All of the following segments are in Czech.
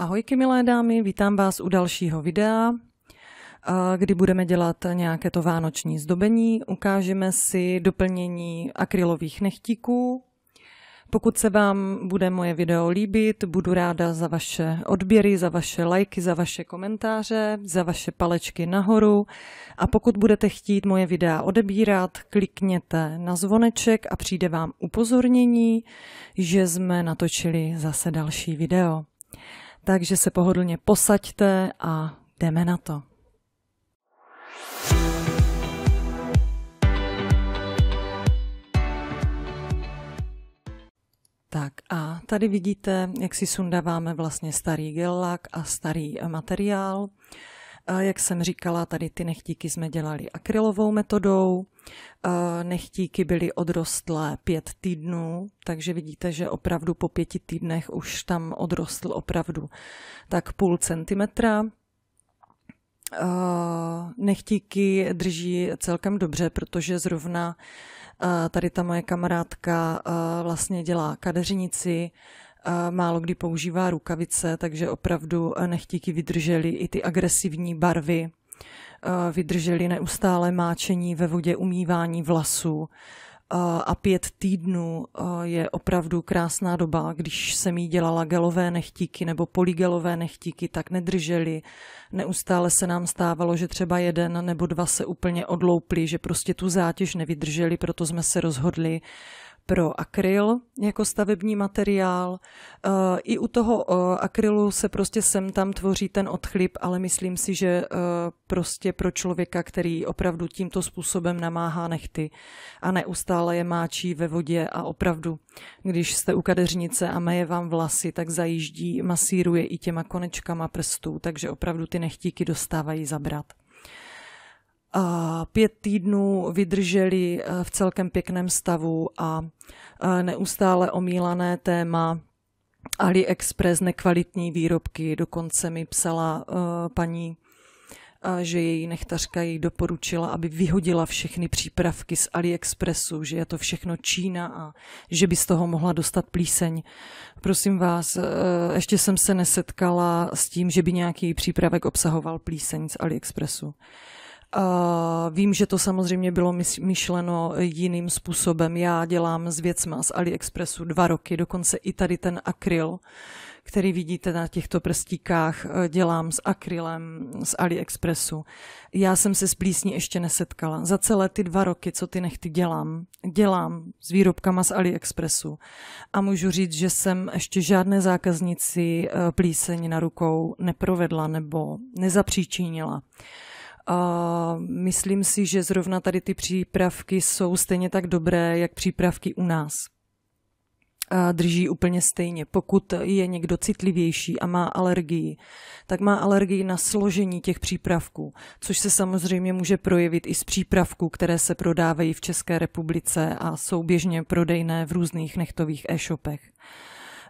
Ahojky milé dámy, vítám vás u dalšího videa, eh, kdy budeme dělat nějaké to vánoční zdobení. Ukážeme si doplnění akrylových nechtíků. Pokud se vám bude moje video líbit, budu ráda za vaše odběry, za vaše lajky, za vaše komentáře, za vaše palečky nahoru. A pokud budete chtít moje videa odebírat, klikněte na zvoneček a přijde vám upozornění, že jsme natočili zase další video takže se pohodlně posaďte a jdeme na to. Tak a tady vidíte, jak si sundáváme vlastně starý gel lak a starý materiál jak jsem říkala, tady ty nechtíky jsme dělali akrylovou metodou. Nechtíky byly odrostlé pět týdnů, takže vidíte, že opravdu po pěti týdnech už tam odrostl opravdu tak půl centimetra. Nechtíky drží celkem dobře, protože zrovna tady ta moje kamarádka vlastně dělá kadeřnici, málo kdy používá rukavice, takže opravdu eh, nechtíky vydrželi i ty agresivní barvy, eh, vydrželi neustále máčení ve vodě, umývání vlasů eh, a pět týdnů je opravdu krásná doba. Když jsem jí dělala gelové nechtíky nebo poligelové nechtíky, tak nedrželi. Neustále se nám stávalo, že třeba jeden nebo dva se úplně odloupli, že prostě tu zátěž nevydrželi, proto jsme se rozhodli, pro akryl jako stavební materiál. Eh, I u toho eh, akrylu se prostě sem tam tvoří ten odchlip, ale myslím si, že eh, prostě pro člověka, který opravdu tímto způsobem namáhá nechty a neustále je máčí ve vodě a opravdu, když jste u kadeřnice a meje vám vlasy, tak zajíždí, masíruje i těma konečkama prstů, takže opravdu ty nechtíky dostávají zabrat pět týdnů vydrželi eh, v celkem pěkném stavu a eh, neustále omílané téma AliExpress, nekvalitní výrobky. Dokonce mi psala eh, paní, že její nechtařka jí doporučila, aby vyhodila všechny přípravky z AliExpressu, že je to všechno Čína a že by z toho mohla dostat plíseň. Prosím vás, ještě jsem se nesetkala s tím, že by nějaký přípravek obsahoval plíseň z AliExpressu. A vím, že to samozřejmě bylo myšleno jiným způsobem. Já dělám s věcma z AliExpressu dva roky, dokonce i tady ten akryl, který vidíte na těchto prstíkách, e, dělám s akrylem z AliExpressu. Já jsem se s plísní ještě nesetkala. Za celé ty dva roky, co ty nechty dělám, dělám s výrobkama z AliExpressu. A můžu říct, že jsem ještě žádné zákaznici e, plíseň na rukou neprovedla nebo nezapříčinila. A myslím si, že zrovna tady ty přípravky jsou stejně tak dobré, jak přípravky u nás. A drží úplně stejně. Pokud je někdo citlivější a má alergii, tak má alergii na složení těch přípravků, což se samozřejmě může projevit i z přípravků, které se prodávají v České republice a jsou běžně prodejné v různých nechtových e-shopech.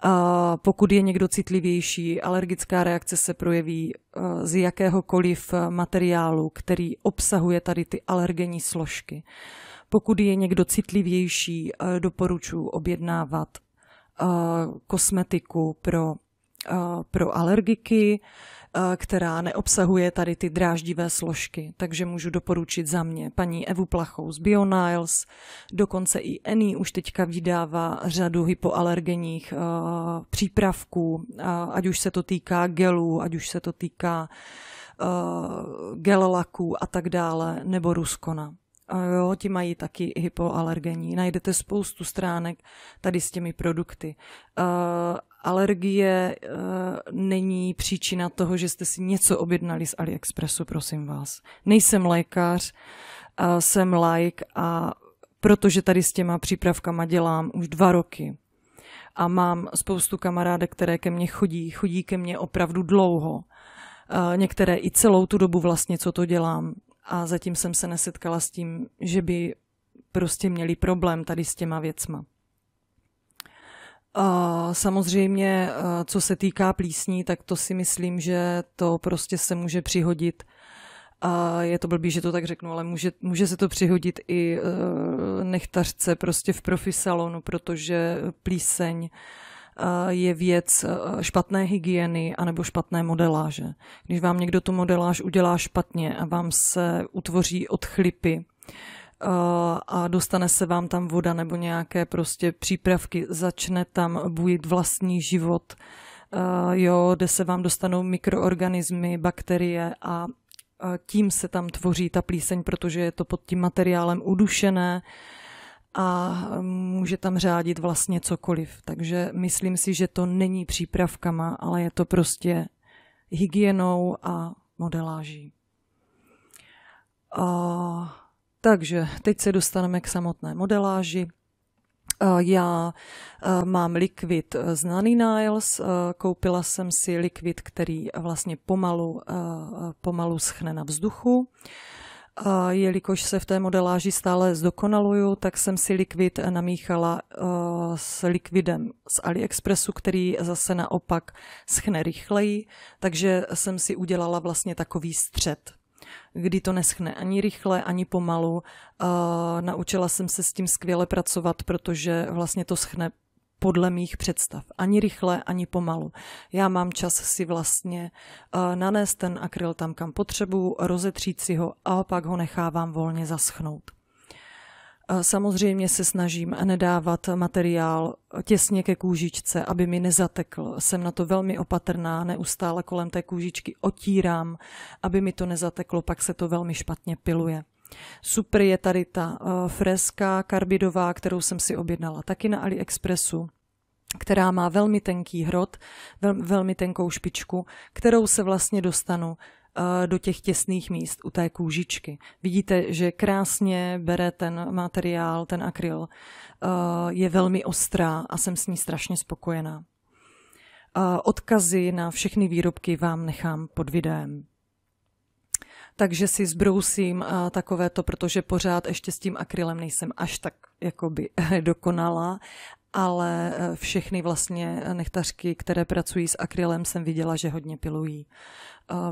A pokud je někdo citlivější, alergická reakce se projeví e, z jakéhokoliv e, materiálu, který obsahuje tady ty alergenní složky. Pokud je někdo citlivější, e, doporučuji objednávat kosmetiku pro Eh, pro alergiky, eh, která neobsahuje tady ty dráždivé složky, takže můžu doporučit za mě paní Evu Plachou z BioNiles, dokonce i Eni už teďka vydává řadu hypoalergenních eh, přípravků, ať už se to týká gelů, ať už se to týká gel laků a tak dále, nebo ruskona. A jo, ti mají taky hypoalergení. Najdete spoustu stránek tady s těmi produkty alergie e, není příčina toho, že jste si něco objednali z AliExpressu, prosím vás. Nejsem lékař, e, jsem like a protože tady s těma přípravkama dělám už dva roky a mám spoustu kamarádek, které ke mně chodí, chodí ke mně opravdu dlouho. E, některé i celou tu dobu vlastně, co to dělám. A zatím jsem se nesetkala s tím, že by prostě měli problém tady s těma věcma. Samozřejmě, e, co se týká plísní, tak to si myslím, že to prostě se může přihodit. Je to blbý, že to tak řeknu, ale může, může se to přihodit i e, nechtařce prostě v profisalonu, protože plíseň e, je věc špatné hygieny anebo špatné modeláže. Když vám někdo tu modeláž udělá špatně a vám se utvoří odchlipy, a dostane se vám tam voda nebo nějaké prostě přípravky, začne tam bujit vlastní život, jo, kde se vám dostanou mikroorganismy, bakterie a tím se tam tvoří ta plíseň, protože je to pod tím materiálem udušené a může tam řádit vlastně cokoliv. Takže myslím si, že to není přípravkama, ale je to prostě hygienou a modeláží. Takže teď se dostaneme k samotné modeláži. Eh, já eh, mám likvid eh, z Nanny Niles, koupila jsem si likvid, který vlastně pomalu, pomalu schne na vzduchu. A jelikož se v té modeláži stále zdokonaluju, tak jsem si likvid namíchala s likvidem z AliExpressu, který zase naopak schne rychleji, takže jsem si udělala vlastně takový střed kdy to neschne ani rychle, ani pomalu. A eh, naučila jsem se s tím skvěle pracovat, protože vlastně to schne podle mých představ. Ani rychle, ani pomalu. Já mám čas si vlastně eh, nanést ten akryl tam, kam potřebuju, rozetřít si ho a pak ho nechávám volně zaschnout. Samozřejmě se snažím nedávat materiál těsně ke kůžičce, aby mi nezatekl. Jsem na to velmi opatrná, neustále kolem té kůžičky otírám, aby mi to nezateklo, pak se to velmi špatně piluje. Super je tady ta e, freska karbidová, kterou jsem si objednala taky na AliExpressu která má velmi tenký hrot, velmi tenkou špičku, kterou se vlastně dostanu do těch těsných míst u té kůžičky. Vidíte, že krásně bere ten materiál, ten akryl. Je velmi ostrá a jsem s ní strašně spokojená. Odkazy na všechny výrobky vám nechám pod videem takže si zbrousím takovéto, protože pořád ještě s tím akrylem nejsem až tak jakoby dokonala, ale e, všechny vlastně nechtařky, které pracují s akrylem, jsem viděla, že hodně pilují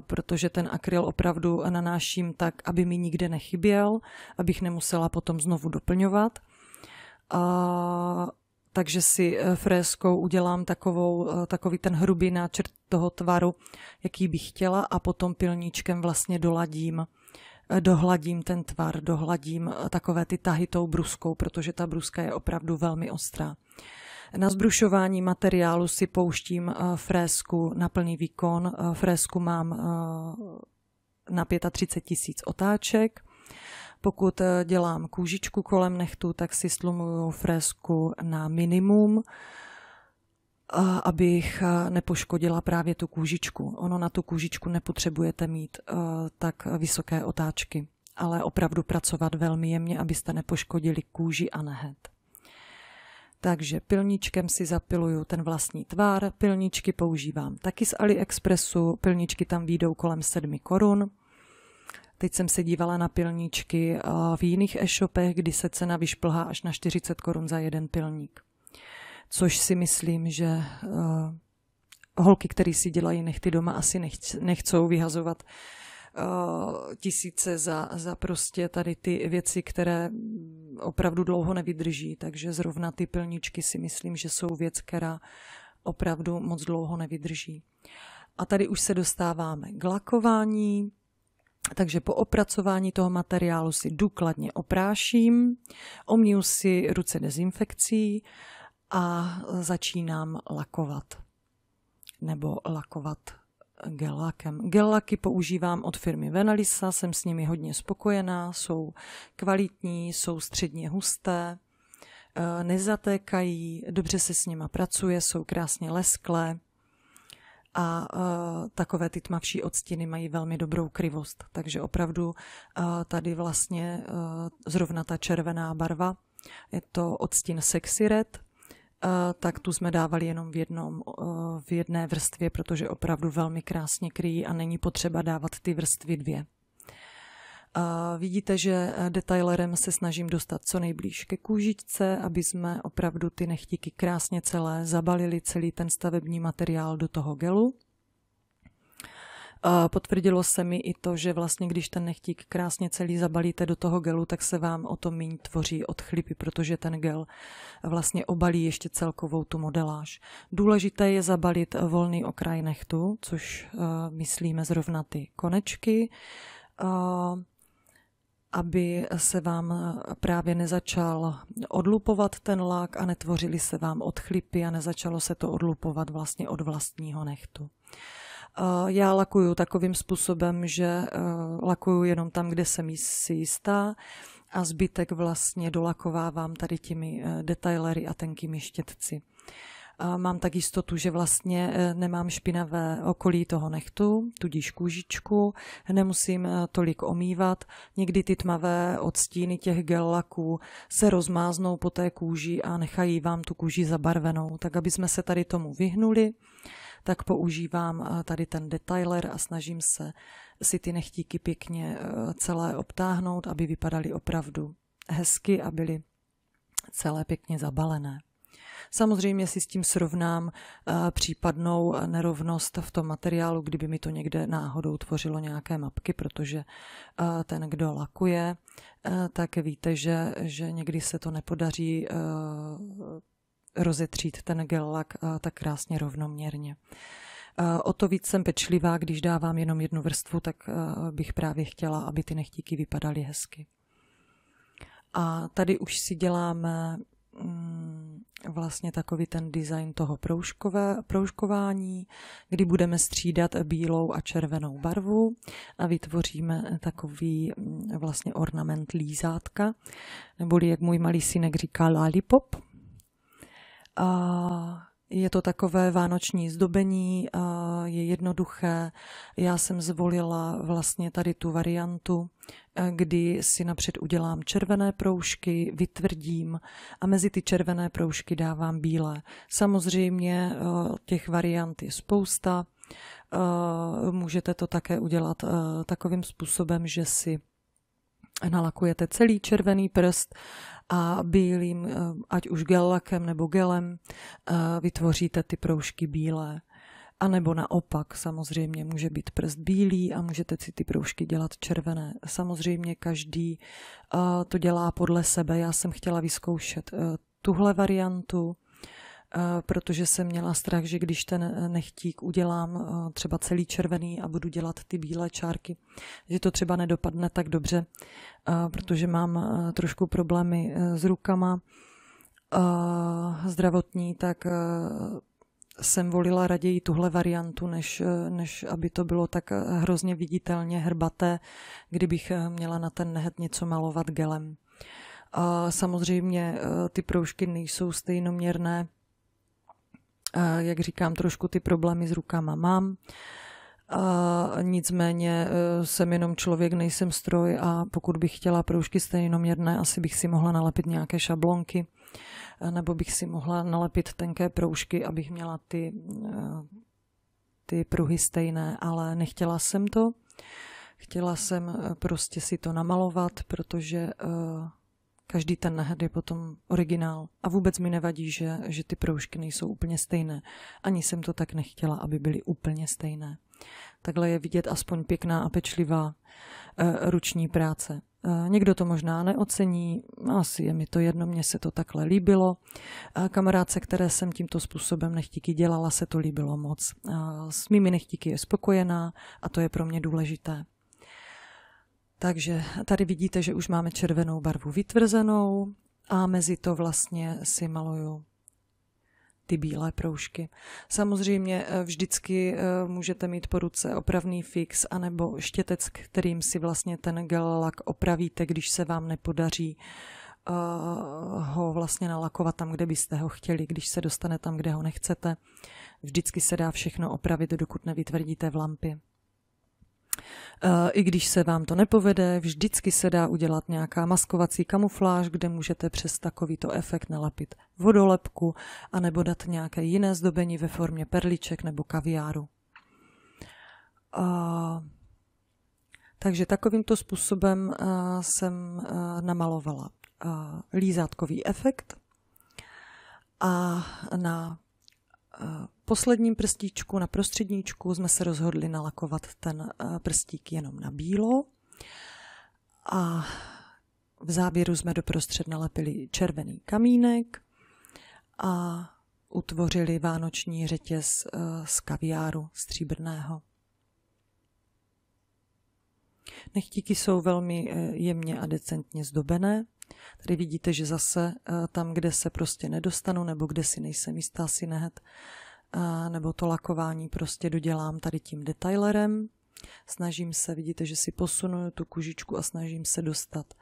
protože ten akryl opravdu nanáším tak, aby mi nikde nechyběl, abych nemusela potom znovu doplňovat. A, takže si e, freskou udělám takovou, e, takový ten hrubý náčrt toho tvaru, jaký bych chtěla a potom pilníčkem vlastně doladím e, dohladím ten tvar, dohladím takové ty tahy tou bruskou, protože ta bruska je opravdu velmi ostrá. Na zbrušování materiálu si pouštím eh, fresku na plný výkon. Eh, fresku mám eh, na 35 tisíc otáček. Pokud dělám kůžičku kolem nechtu, tak si slumuju fresku na minimum, abych nepoškodila právě tu kůžičku. Ono na tu kůžičku nepotřebujete mít tak vysoké otáčky, ale opravdu pracovat velmi jemně, abyste nepoškodili kůži a nehet. Takže pilníčkem si zapiluju ten vlastní tvár, pilníčky používám taky z AliExpressu, pilníčky tam výjdou kolem 7 korun. Teď jsem se dívala na pilníčky eh, v jiných e-shopech, kdy se cena vyšplhá až na 40 korun za jeden pilník. Což si myslím, že eh, holky, které si dělají nechty doma, asi nechcou vyhazovat eh, tisíce za, za prostě tady ty věci, které opravdu dlouho nevydrží, takže zrovna ty pilničky si myslím, že jsou věc, která opravdu moc dlouho nevydrží. A tady už se dostáváme k lakování, takže po opracování toho materiálu si důkladně opráším, omiju si ruce dezinfekcí a začínám lakovat nebo lakovat gelákem, Gelaky používám od firmy Venalisa, jsem s nimi hodně spokojená, jsou kvalitní, jsou středně husté, eh, nezatékají, dobře se s nima pracuje, jsou krásně lesklé a eh, takové ty tmavší odstiny mají velmi dobrou krivost. Takže opravdu eh, tady vlastně zrovna ta červená barva, je to odstín sexy red, Eh, tak tu jsme dávali jenom v, jednom, eh, v jedné vrstvě, protože opravdu velmi krásně kryjí a není potřeba dávat ty vrstvy dvě. Eh, vidíte, že detailerem se snažím dostat co nejblíž ke kůžičce, aby jsme opravdu ty nechtíky krásně celé zabalili celý ten stavební materiál do toho gelu. Potvrdilo se mi i to, že vlastně když ten nechtík krásně celý zabalíte do toho gelu, tak se vám o to méně tvoří odchlipy, protože ten gel vlastně obalí ještě celkovou tu modeláž. Důležité je zabalit volný okraj nechtu, což eh, myslíme zrovna ty konečky eh, aby se vám eh, právě nezačal odlupovat ten lak a netvořili se vám odchlipy a nezačalo se to odlupovat vlastně od vlastního nechtu. Já lakuju takovým způsobem, že eh, lakuju jenom tam, kde jsem si jistá a zbytek vlastně dolakovávám tady těmi eh, detailery a tenkými štětci. Mám tak jistotu, že vlastně eh, nemám špinavé okolí toho nechtu, tudíž kůžičku, nemusím tolik omývat. Někdy ty tmavé odstíny těch gel laků se rozmáznou po té kůži a nechají vám tu kůži zabarvenou, tak aby jsme se tady tomu vyhnuli tak používám eh, tady ten detailer a snažím se si ty nechtíky pěkně eh, celé obtáhnout, aby vypadaly opravdu hezky a byly celé pěkně zabalené. Samozřejmě si s tím srovnám eh, případnou nerovnost v tom materiálu, kdyby mi to někde náhodou tvořilo nějaké mapky, protože ten, kdo lakuje, tak víte, že, že někdy se to nepodaří rozetřít ten gel lak eh, tak krásně rovnoměrně. Eh, o to víc jsem pečlivá, když dávám jenom jednu vrstvu, tak eh, bych právě chtěla, aby ty nechtíky vypadaly hezky. A tady už si děláme mm, vlastně takový ten design toho proužkové, proužkování, kdy budeme střídat bílou a červenou barvu a vytvoříme takový mm, vlastně ornament lízátka, neboli jak můj malý synek říká lollipop, a je to takové vánoční zdobení, je jednoduché. Já jsem zvolila vlastně tady tu variantu, kdy si napřed udělám červené proužky, vytvrdím a mezi ty červené proužky dávám bílé. Samozřejmě těch variant je spousta. Můžete to také udělat takovým způsobem, že si nalakujete celý červený prst a bílým, eh, ať už gelakem nebo gelem, eh, vytvoříte ty proužky bílé. A nebo naopak, samozřejmě může být prst bílý a můžete si ty proužky dělat červené. Samozřejmě každý eh, to dělá podle sebe. Já jsem chtěla vyzkoušet tuhle variantu, Eh, protože jsem měla strach, že když ten eh, nechtík udělám eh, třeba celý červený a budu dělat ty bílé čárky, že to třeba nedopadne tak dobře, protože mám trošku problémy s rukama zdravotní, tak jsem volila raději tuhle variantu, než, než aby to bylo tak hrozně viditelně hrbaté, kdybych měla na ten nehet něco malovat gelem. A samozřejmě ty proužky nejsou stejnoměrné, Eh, jak říkám, trošku ty problémy s rukama mám. A eh, nicméně eh, jsem jenom člověk, nejsem stroj a pokud bych chtěla proužky stejnoměrné, asi bych si mohla nalepit nějaké šablonky nebo bych si mohla nalepit tenké proužky, abych měla ty, ty pruhy stejné, ale nechtěla jsem to. Chtěla jsem prostě si to namalovat, protože Každý ten nahed je potom originál a vůbec mi nevadí, že, že ty proužky nejsou úplně stejné. Ani jsem to tak nechtěla, aby byly úplně stejné. Takhle je vidět aspoň pěkná a pečlivá e, ruční práce. E, někdo to možná neocení, asi je mi to jedno, mně se to takhle líbilo. E, kamarádce, které jsem tímto způsobem nechtíky dělala, se to líbilo moc. E, s mými nechtíky je spokojená a to je pro mě důležité. Takže tady vidíte, že už máme červenou barvu vytvrzenou a mezi to vlastně si maluju ty bílé proužky. Samozřejmě eh, vždycky eh, můžete mít po ruce opravný fix anebo štětec, kterým si vlastně ten gel lak opravíte, když se vám nepodaří eh, ho vlastně nalakovat tam, kde byste ho chtěli, když se dostane tam, kde ho nechcete. Vždycky se dá všechno opravit, dokud nevytvrdíte v lampě. Eh, I když se vám to nepovede, vždycky se dá udělat nějaká maskovací kamufláž, kde můžete přes takovýto efekt nalepit vodolepku anebo dát nějaké jiné zdobení ve formě perliček nebo kaviáru. A... Eh, takže takovýmto způsobem eh, jsem namalovala lízátkový efekt a na Eh, posledním prstíčku na prostředníčku jsme se rozhodli nalakovat ten eh, prstík jenom na bílo a v závěru jsme doprostřed nalepili červený kamínek a utvořili vánoční řetěz eh, z kaviáru stříbrného. Nechtíky jsou velmi jemně a decentně zdobené Tady vidíte, že zase eh, tam, kde se prostě nedostanu, nebo kde si nejsem jistá si nehet, eh, nebo to lakování prostě dodělám tady tím detailerem. Snažím se, vidíte, že si posunu tu kužičku a snažím se dostat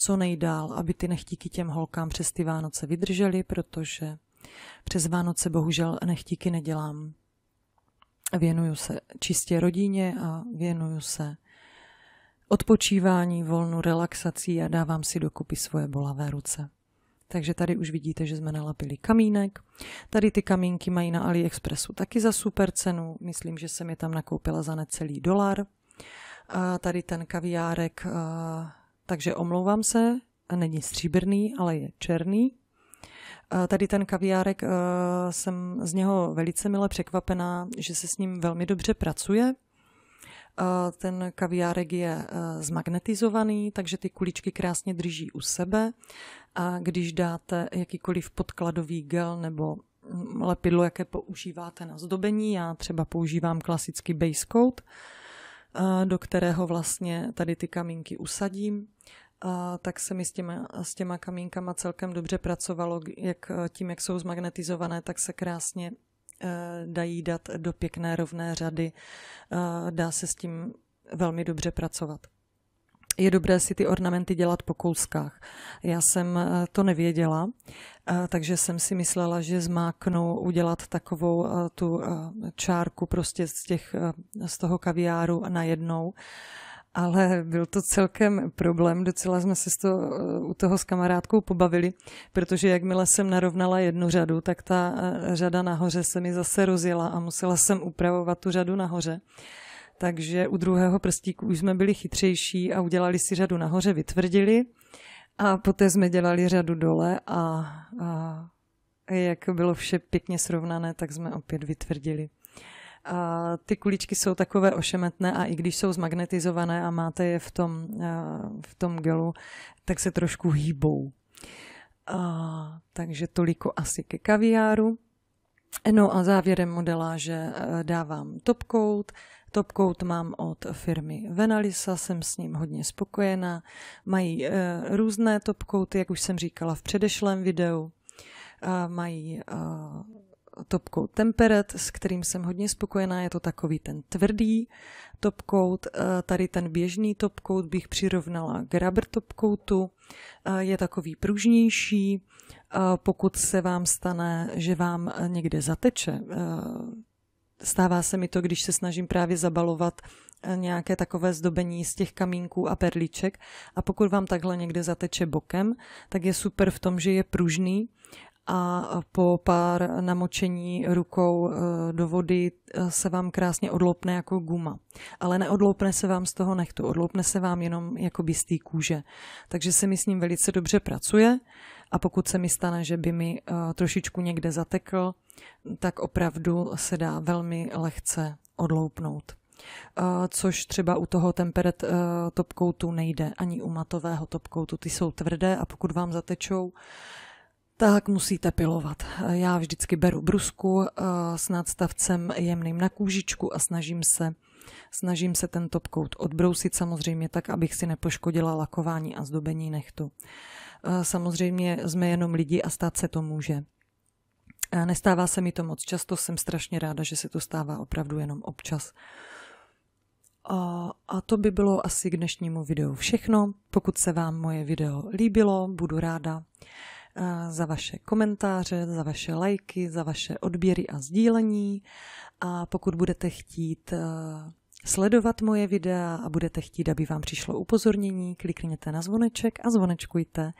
co nejdál, aby ty nechtíky těm holkám přes ty Vánoce vydržely, protože přes Vánoce bohužel nechtíky nedělám. Věnuju se čistě rodině a věnuju se odpočívání, volnu, relaxací a dávám si dokupy svoje bolavé ruce. Takže tady už vidíte, že jsme nalapili kamínek. Tady ty kamínky mají na AliExpressu taky za super cenu. Myslím, že jsem je tam nakoupila za necelý dolar. A tady ten kaviárek, a, takže omlouvám se, není stříbrný, ale je černý. A tady ten kaviárek, a, jsem z něho velice mile překvapená, že se s ním velmi dobře pracuje. Ten kaviárek je e, zmagnetizovaný, takže ty kuličky krásně drží u sebe a když dáte jakýkoliv podkladový gel nebo mm, lepidlo, jaké používáte na zdobení, já třeba používám klasický base coat, e, do kterého vlastně tady ty kamínky usadím, a tak se mi s těma, s těma kamínkama celkem dobře pracovalo, jak e, tím, jak jsou zmagnetizované, tak se krásně Eh, dají dát do pěkné rovné řady, eh, dá se s tím velmi dobře pracovat je dobré si ty ornamenty dělat po kouskách. Já jsem eh, to nevěděla, takže jsem si myslela, že zmáknu udělat takovou tu čárku prostě z, těch, z toho kaviáru najednou. jednou ale byl to celkem problém. Docela jsme se to, u toho s kamarádkou pobavili, protože jakmile jsem narovnala jednu řadu, tak ta eh, řada nahoře se mi zase rozjela a musela jsem upravovat tu řadu nahoře. Takže u druhého prstíku už jsme byli chytřejší a udělali si řadu nahoře, vytvrdili a poté jsme dělali řadu dole a, a jak bylo vše pěkně srovnané, tak jsme opět vytvrdili. A ty kuličky jsou takové ošemetné a i když jsou zmagnetizované a máte je v tom, eh, v tom gelu, tak se trošku hýbou. A, takže toliko asi ke kaviáru. No a závěrem že eh, dávám top coat. Top coat mám od firmy Venalisa, jsem s ním hodně spokojená. Mají e, různé top coaty, jak už jsem říkala v předešlém videu. E, mají e, top coat temperate, s kterým jsem hodně spokojená, je to takový ten tvrdý top coat, eh, tady ten běžný top coat bych přirovnala k rubber top coatu, eh, je takový pružnější, eh, pokud se vám stane, že vám někde zateče, stává se mi to, když se snažím právě zabalovat nějaké takové zdobení z těch kamínků a perlíček. A pokud vám takhle někde zateče bokem, tak je super v tom, že je pružný a po pár namočení rukou eh, do vody eh, se vám krásně odloupne jako guma. Ale neodloupne se vám z toho nechtu, odloupne se vám jenom jako z té kůže. Takže se mi s ním velice dobře pracuje a pokud se mi stane, že by mi eh, trošičku někde zatekl, tak opravdu se dá velmi lehce odloupnout což třeba u toho temperet topkoutu nejde, ani u matového topkoutu, ty jsou tvrdé a pokud vám zatečou, tak musíte pilovat. Já vždycky beru brusku eh, s nadstavcem jemným na kůžičku a snažím se Snažím se ten top coat odbrousit samozřejmě tak, abych si nepoškodila lakování a zdobení nechtu. Eh, samozřejmě jsme jenom lidi a stát se to může. Eh, nestává se mi to moc často, jsem strašně ráda, že se to stává opravdu jenom občas. A, to by bylo asi k dnešnímu videu všechno. Pokud se vám moje video líbilo, budu ráda za vaše komentáře, za vaše lajky, za vaše odběry a sdílení. A pokud budete chtít eh, sledovat moje videa a budete chtít, aby vám přišlo upozornění, klikněte na zvoneček a zvonečkujte.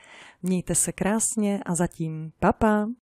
Mějte se krásně a zatím papa! Pa.